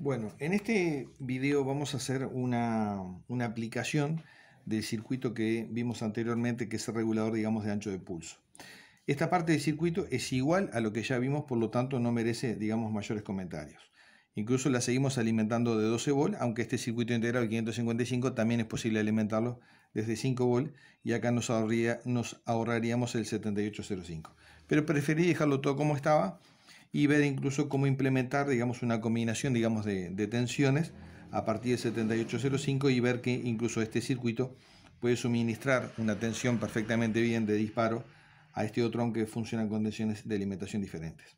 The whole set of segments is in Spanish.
Bueno, en este video vamos a hacer una, aplicación del circuito que vimos anteriormente, que es el regulador, digamos, de ancho de pulso. Esta parte del circuito es igual a lo que ya vimos, por lo tanto no merece, digamos, mayores comentarios. Incluso la seguimos alimentando de 12 volts aunque este circuito integral de 555 también es posible alimentarlo desde 5 volts y acá nos, nos ahorraríamos el 7805. Pero preferí dejarlo todo como estaba y ver incluso cómo implementar, digamos, una combinación, digamos, de, tensiones a partir de 7805 y ver que incluso este circuito puede suministrar una tensión perfectamente bien de disparo a este otro, aunque funcionan con tensiones de alimentación diferentes.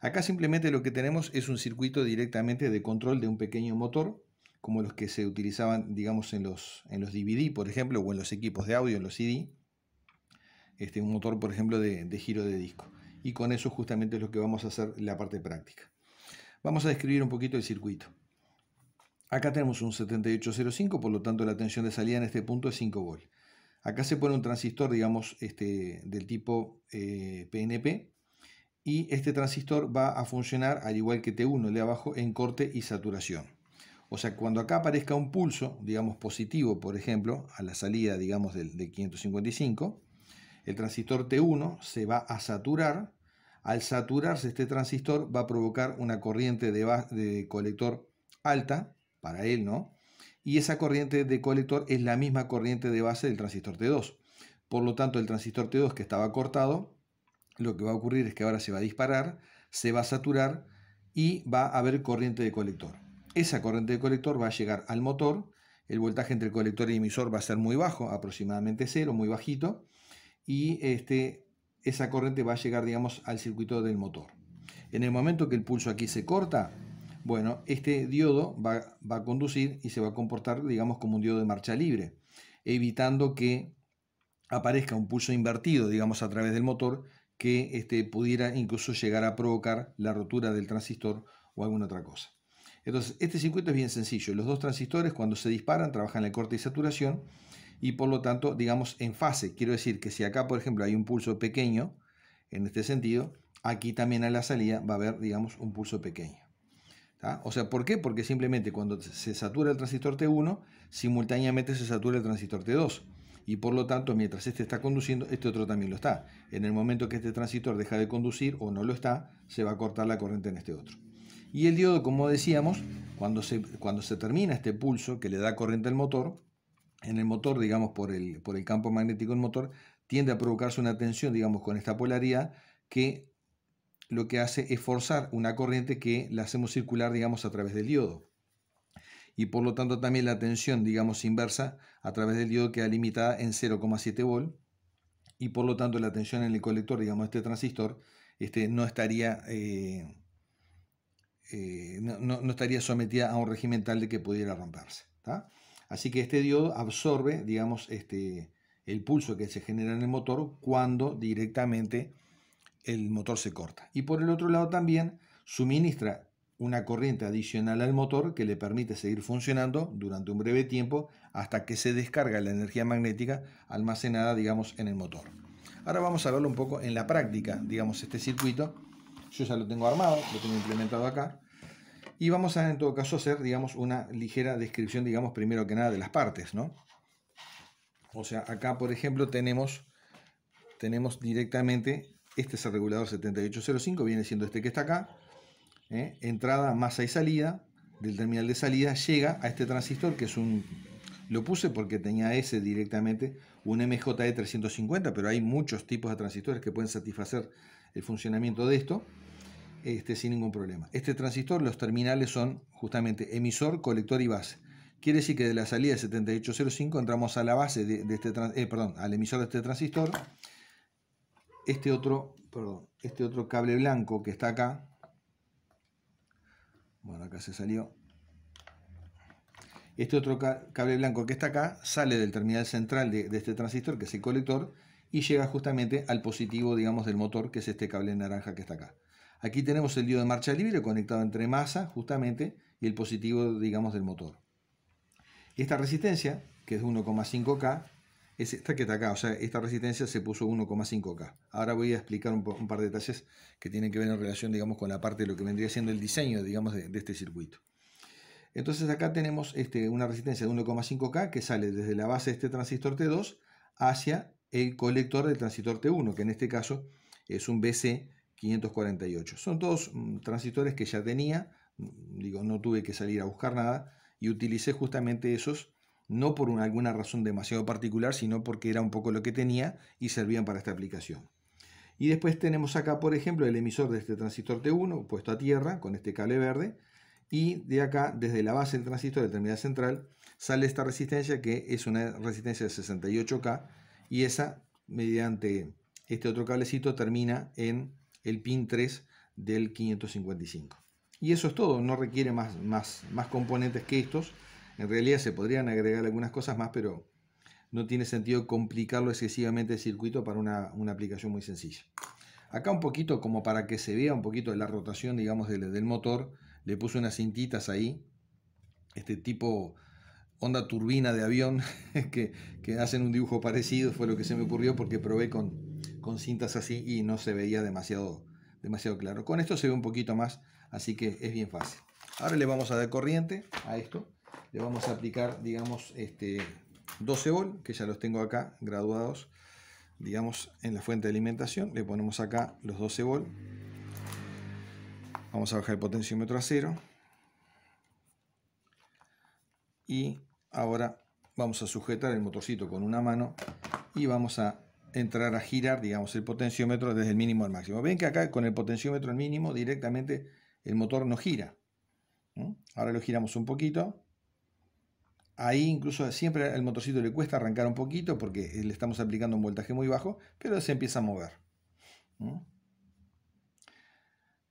Acá simplemente lo que tenemos es un circuito directamente de control de un pequeño motor, como los que se utilizaban, digamos, en los, en los DVD, por ejemplo, o en los equipos de audio, en los CD. Este, un motor, por ejemplo, de giro de disco y con eso justamente es lo que vamos a hacer la parte práctica. Vamos a describir un poquito el circuito. Acá tenemos un 7805, por lo tanto la tensión de salida en este punto es 5 volt Acá se pone un transistor, digamos, este, del tipo PNP eh, y este transistor va a funcionar al igual que T1, el de abajo, en corte y saturación. O sea, cuando acá aparezca un pulso, digamos positivo, por ejemplo, a la salida, digamos, del, del 555, el transistor T1 se va a saturar. Al saturarse este transistor va a provocar una corriente de, de colector alta, para él, ¿no? Y esa corriente de colector es la misma corriente de base del transistor T2. Por lo tanto, el transistor T2 que estaba cortado, lo que va a ocurrir es que ahora se va a disparar, se va a saturar y va a haber corriente de colector. Esa corriente de colector va a llegar al motor, el voltaje entre el colector y el emisor va a ser muy bajo, aproximadamente cero, muy bajito, y este, esa corriente va a llegar, digamos, al circuito del motor. En el momento que el pulso aquí se corta, bueno, este diodo va, a conducir y se va a comportar, digamos, como un diodo de marcha libre, evitando que aparezca un pulso invertido, digamos, a través del motor, que este, pudiera incluso llegar a provocar la rotura del transistor o alguna otra cosa. Entonces, este circuito es bien sencillo. Los dos transistores, cuando se disparan, trabajan la corte y saturación y por lo tanto, digamos, en fase. Quiero decir que si acá, por ejemplo, hay un pulso pequeño, en este sentido, aquí también a la salida va a haber, digamos, un pulso pequeño. O sea, ¿por qué? Porque simplemente cuando se satura el transistor T1, simultáneamente se satura el transistor T2. Y por lo tanto, mientras este está conduciendo, este otro también lo está. En el momento que este transistor deja de conducir o no lo está, se va a cortar la corriente en este otro. Y el diodo, como decíamos, cuando se, cuando se termina este pulso que le da corriente al motor, en el motor, digamos, por el, por el campo magnético del motor, tiende a provocarse una tensión, digamos, con esta polaridad que lo que hace es forzar una corriente que la hacemos circular, digamos, a través del diodo. Y por lo tanto también la tensión, digamos, inversa a través del diodo queda limitada en 0,7 volt y por lo tanto la tensión en el colector, digamos, este transistor, este, no estaría... Eh, eh, no, estaría sometida a un régimen tal de que pudiera romperse. está Así que este diodo absorbe, digamos, este, el pulso que se genera en el motor cuando directamente el motor se corta. Y por el otro lado también suministra una corriente adicional al motor que le permite seguir funcionando durante un breve tiempo hasta que se descarga la energía magnética almacenada, digamos, en el motor. Ahora vamos a verlo un poco en la práctica, digamos, este circuito. Yo ya lo tengo armado, lo tengo implementado acá. Y vamos a, en todo caso, hacer, digamos, una ligera descripción, digamos, primero que nada de las partes, O sea, acá, por ejemplo, tenemos, tenemos directamente, este es el regulador 7805, viene siendo este que está acá, ¿eh? entrada, masa y salida, del terminal de salida llega a este transistor, que es un, lo puse porque tenía ese directamente, un MJE350, pero hay muchos tipos de transistores que pueden satisfacer el funcionamiento de esto este, sin ningún problema. Este transistor, los terminales son justamente emisor, colector y base. Quiere decir que de la salida de 7805 entramos a la base de, este, eh, perdón, al emisor de este transistor. Este otro, este otro cable blanco que está acá. Bueno, acá se salió. Este otro cable blanco que está acá sale del terminal central de, de este transistor, que es el colector, y llega justamente al positivo, digamos, del motor, que es este cable naranja que está acá. Aquí tenemos el diodo de marcha libre conectado entre masa, justamente, y el positivo, digamos, del motor. Esta resistencia, que es 1,5K, es esta que está acá, o sea, esta resistencia se puso 1,5K. Ahora voy a explicar un, par de detalles que tienen que ver en relación, digamos, con la parte de lo que vendría siendo el diseño, digamos, de, este circuito. Entonces acá tenemos este, una resistencia de 1,5K que sale desde la base de este transistor T2 hacia el colector del transistor T1, que en este caso es un BC 548. Son todos mm, transistores que ya tenía, mm, digo, no tuve que salir a buscar nada y utilicé justamente esos, no por alguna razón demasiado particular, sino porque era un poco lo que tenía y servían para esta aplicación. Y después tenemos acá, por ejemplo, el emisor de este transistor T1 puesto a tierra con este cable verde y de acá, desde la base del transistor de terminal central, sale esta resistencia que es una resistencia de 68K y esa, mediante este otro cablecito, termina en el pin 3 del 555. Y eso es todo, no requiere más, más, más componentes que estos. En realidad se podrían agregar algunas cosas más, pero no tiene sentido complicarlo excesivamente el circuito para una, aplicación muy sencilla. Acá un poquito como para que se vea un poquito de la rotación, digamos, del, motor, le puse unas cintitas ahí, este tipo onda turbina de avión que, que, hacen un dibujo parecido, fue lo que se me ocurrió porque probé con, con cintas así y no se veía demasiado, demasiado claro. Con esto se ve un poquito más, así que es bien fácil. Ahora le vamos a dar corriente a esto. Le vamos a aplicar, digamos, este 12 volt, que ya los tengo acá graduados, digamos, en la fuente de alimentación. Le ponemos acá los 12 v Vamos a bajar el potenciómetro a cero. Y ahora vamos a sujetar el motorcito con una mano y vamos a entrar a girar, digamos, el potenciómetro desde el mínimo al máximo. Ven que acá con el potenciómetro al mínimo directamente el motor no gira. Ahora lo giramos un poquito. Ahí incluso siempre al motorcito le cuesta arrancar un poquito porque le estamos aplicando un voltaje muy bajo, pero se empieza a mover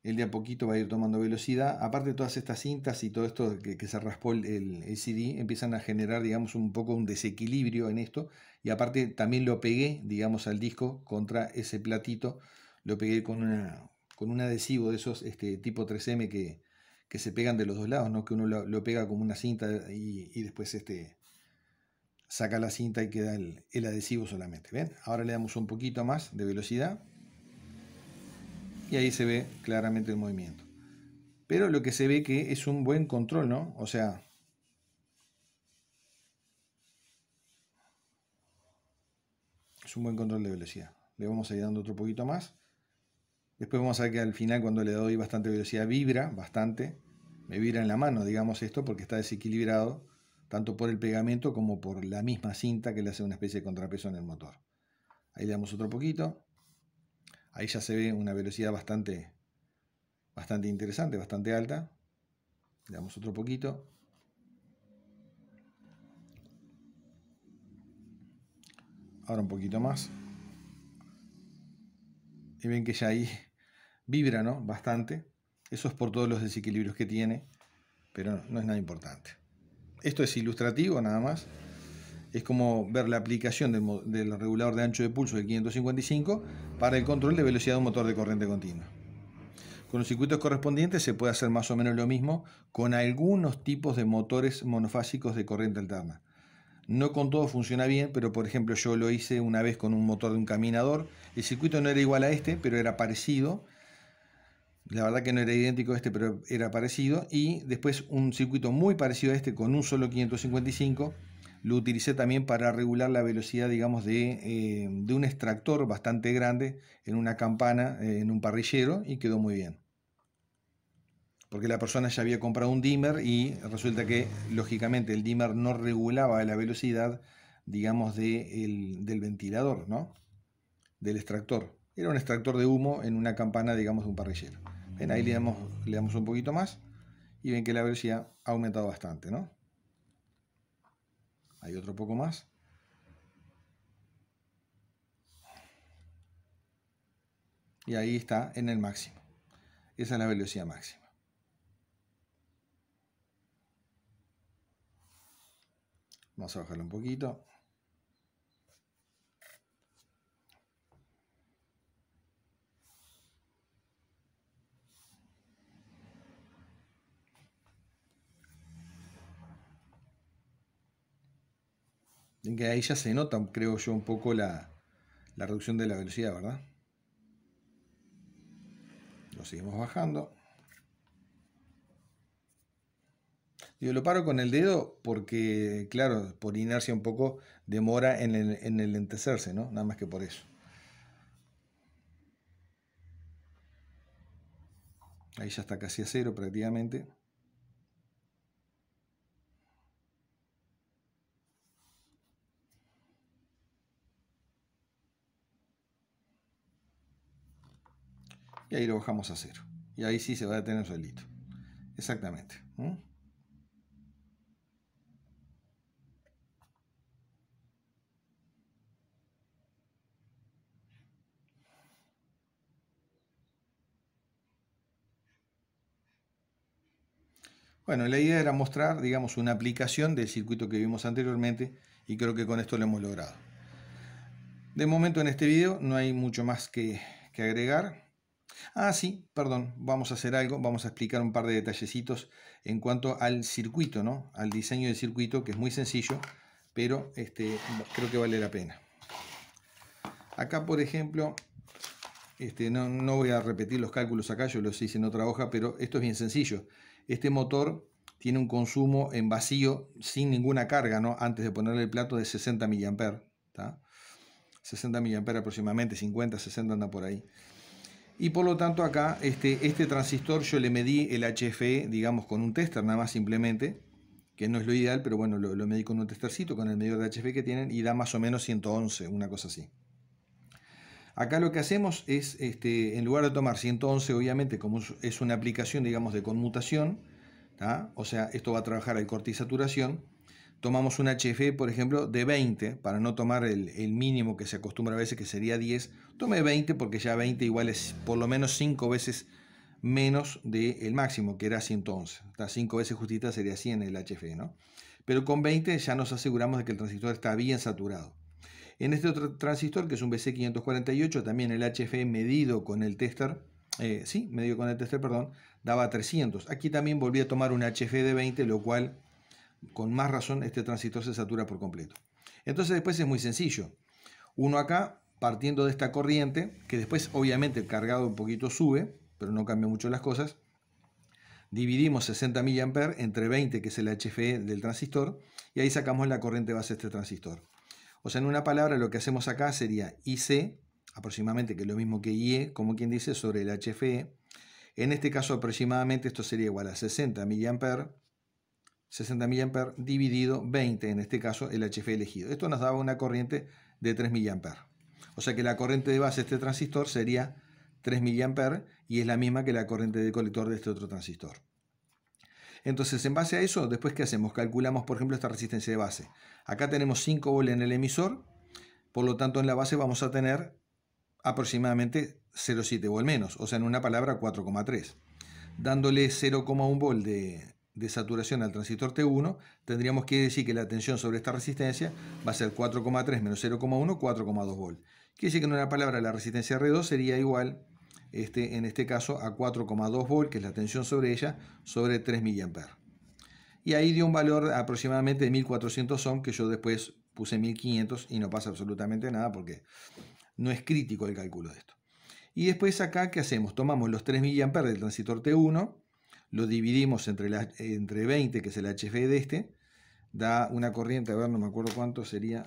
él de a poquito va a ir tomando velocidad. Aparte, todas estas cintas y todo esto que, se raspó el, CD empiezan a generar, digamos, un poco un desequilibrio en esto. Y aparte, también lo pegué, digamos, al disco contra ese platito. Lo pegué con, una, con un adhesivo de esos este, tipo 3M que, se pegan de los dos lados, no que uno lo, pega como una cinta y, después este, saca la cinta y queda el, el adhesivo solamente. ¿Ven? Ahora le damos un poquito más de velocidad y ahí se ve claramente el movimiento. Pero lo que se ve que es un buen control, ¿no? O sea... Es un buen control de velocidad. Le vamos a ir dando otro poquito más. Después vamos a ver que al final cuando le doy bastante velocidad vibra, bastante. Me vibra en la mano, digamos esto, porque está desequilibrado tanto por el pegamento como por la misma cinta que le hace una especie de contrapeso en el motor. Ahí le damos otro poquito ahí ya se ve una velocidad bastante, bastante interesante, bastante alta. Le damos otro poquito. Ahora un poquito más. Y ven que ya ahí vibra, ¿no? Bastante. Eso es por todos los desequilibrios que tiene, pero no es nada importante. Esto es ilustrativo nada más es como ver la aplicación del, regulador de ancho de pulso del 555 para el control de velocidad de un motor de corriente continua. Con los circuitos correspondientes se puede hacer más o menos lo mismo con algunos tipos de motores monofásicos de corriente alterna. No con todo funciona bien, pero por ejemplo yo lo hice una vez con un motor de un caminador. El circuito no era igual a este, pero era parecido. La verdad que no era idéntico a este, pero era parecido. Y después un circuito muy parecido a este con un solo 555 lo utilicé también para regular la velocidad, digamos, de, eh, un extractor bastante grande en una campana, eh, en un parrillero, y quedó muy bien. Porque la persona ya había comprado un dimmer y resulta que, lógicamente, el dimmer no regulaba la velocidad, digamos, del ventilador, ¿no? Del extractor. Era un extractor de humo en una campana, digamos, de un parrillero. Ven, ahí le damos, le damos un poquito más y ven que la velocidad ha aumentado bastante, ¿no? Hay otro poco más. Y ahí está en el máximo. Esa es la velocidad máxima. Vamos a bajarlo un poquito. que ahí ya se nota, creo yo, un poco la, reducción de la velocidad, ¿verdad? Lo seguimos bajando. Yo lo paro con el dedo porque, claro, por inercia un poco demora en el, en ¿no? Nada más que por eso. Ahí ya está casi a cero prácticamente. y ahí lo bajamos a cero. Y ahí sí se va a detener solito, Exactamente. Bueno, la idea era mostrar, digamos, una aplicación del circuito que vimos anteriormente y creo que con esto lo hemos logrado. De momento en este video no hay mucho más que agregar. Ah, sí, perdón, vamos a hacer algo, vamos a explicar un par de detallecitos en cuanto al circuito, ¿no? Al diseño del circuito, que es muy sencillo, pero este, creo que vale la pena. Acá, por ejemplo, este, no, voy a repetir los cálculos acá, yo los hice en otra hoja, pero esto es bien sencillo. Este motor tiene un consumo en vacío, sin ninguna carga, ¿no? Antes de ponerle el plato de 60 mA 60 mA aproximadamente, 50, 60 anda por ahí. Y por lo tanto acá, este, este transistor yo le medí el HFE, digamos, con un tester nada más simplemente, que no es lo ideal, pero bueno, lo, medí con un testercito, con el medidor de HFE que tienen, y da más o menos 111, una cosa así. Acá lo que hacemos es, este, en lugar de tomar 111, obviamente, como es una aplicación, digamos, de conmutación, o sea, esto va a trabajar el corte y saturación, tomamos un HFE, por ejemplo, de 20, para no tomar el, mínimo que se acostumbra a veces, que sería 10, tome 20 porque ya 20 igual es por lo menos 5 veces menos del máximo, que era 111. las 5 veces justita sería 100 el HFE, ¿no? Pero con 20 ya nos aseguramos de que el transistor está bien saturado. En este otro transistor, que es un BC548, también el HFE medido con el tester, eh, sí, medido con el tester, perdón, daba 300. Aquí también volví a tomar un HFE de 20, lo cual con más razón este transistor se satura por completo. Entonces después es muy sencillo. Uno acá, partiendo de esta corriente, que después obviamente el cargado un poquito sube, pero no cambia mucho las cosas, dividimos 60 mA entre 20, que es el HFE del transistor, y ahí sacamos la corriente base de este transistor. O sea, en una palabra, lo que hacemos acá sería IC, aproximadamente, que es lo mismo que IE, como quien dice, sobre el HFE. En este caso, aproximadamente, esto sería igual a 60 mA 60 mA dividido 20, en este caso el HF elegido. Esto nos daba una corriente de 3 mA. O sea que la corriente de base de este transistor sería 3 mA y es la misma que la corriente de colector de este otro transistor. Entonces, en base a eso, después ¿qué hacemos? Calculamos, por ejemplo, esta resistencia de base. Acá tenemos 5 voltios en el emisor, por lo tanto en la base vamos a tener aproximadamente 0,7 volt menos, o sea, en una palabra 4,3. Dándole 0,1 volt de, de saturación al transistor T1, tendríamos que decir que la tensión sobre esta resistencia va a ser 4,3 menos 0,1, 4,2 volt Quiere decir que en una palabra la resistencia R2 sería igual, este, en este caso, a 4,2 volt que es la tensión sobre ella, sobre 3 mA. Y ahí dio un valor aproximadamente de 1400 ohm, que yo después puse 1500 y no pasa absolutamente nada porque no es crítico el cálculo de esto. Y después acá, ¿qué hacemos? Tomamos los 3 mA del transistor T1, lo dividimos entre, entre 20, que es el HV de este, da una corriente, a ver, no me acuerdo cuánto sería,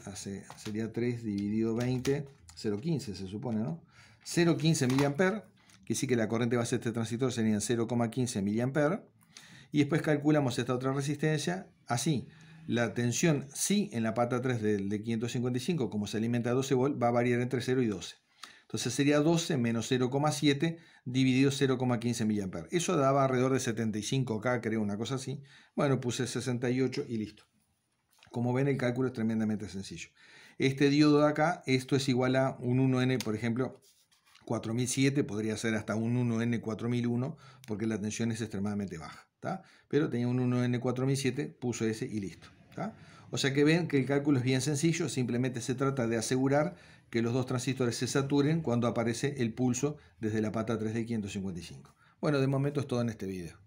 sería 3 dividido 20, 0,15 se supone, ¿no? 0,15 mA, que sí que la corriente base de este transistor sería 0,15 mA, y después calculamos esta otra resistencia, así, la tensión sí en la pata 3 del de 555, como se alimenta a 12 volts, va a variar entre 0 y 12. Entonces sería 12 menos 0,7 dividido 0,15 mA. Eso daba alrededor de 75K, creo, una cosa así. Bueno, puse 68 y listo. Como ven, el cálculo es tremendamente sencillo. Este diodo de acá, esto es igual a un 1N, por ejemplo, 4007, podría ser hasta un 1N 4001, porque la tensión es extremadamente baja. Pero tenía un 1N 4007, puso ese y listo. O sea que ven que el cálculo es bien sencillo, simplemente se trata de asegurar que los dos transistores se saturen cuando aparece el pulso desde la pata 3 d 555. Bueno, de momento es todo en este video.